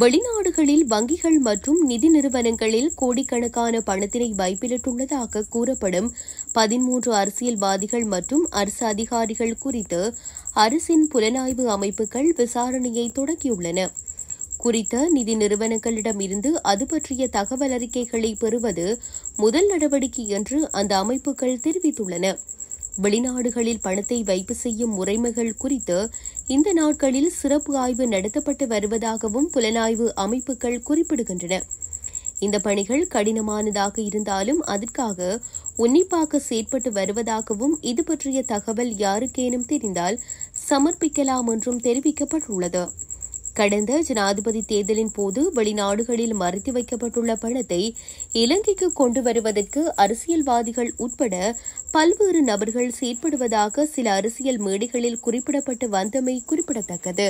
வெளிநாடுகளில் வங்கிகள் மற்றும் நிதி நிறுவனங்களில் கோடிக்கணக்கான பணத்தினை வைப்பிலிட்டுள்ளதாக கூறப்படும் பதிமூன்று அரசியல்வாதிகள் மற்றும் அரசு அதிகாரிகள் குறித்து அரசின் புலனாய்வு அமைப்புகள் விசாரணையை தொடங்கியுள்ளன குறித்த நிதி நிறுவனங்களிடமிருந்து அது பற்றிய தகவல் அறிக்கைகளை பெறுவது முதல் நடவடிக்கை என்று அந்த அமைப்புகள் தெரிவித்துள்ளன வெளிநாடுகளில் பணத்தை வைப்பு செய்யும் முறைமைகள் குறித்து இந்த நாட்களில் சிறப்பு ஆய்வு நடத்தப்பட்டு வருவதாகவும் புலனாய்வு அமைப்புகள் குறிப்பிடுகின்றன இந்த பணிகள் கடினமானதாக இருந்தாலும் அதற்காக உன்னிப்பாக செயற்பட்டு வருவதாகவும் இது பற்றிய தகவல் யாருக்கேனும் தெரிந்தால் சமர்ப்பிக்கலாம் என்றும் தெரிவிக்கப்பட்டுள்ளது கடந்த ஜனாதிபதி தேர்தலின் போது வெளிநாடுகளில் மறுத்து வைக்கப்பட்டுள்ள பணத்தை இலங்கைக்கு கொண்டு வருவதற்கு அரசியல்வாதிகள் உட்பட பல்வேறு நபர்கள் செயற்படுவதாக சில அரசியல் மேடைகளில் குறிப்பிடப்பட்டு வந்தமை குறிப்பிடத்தக்கது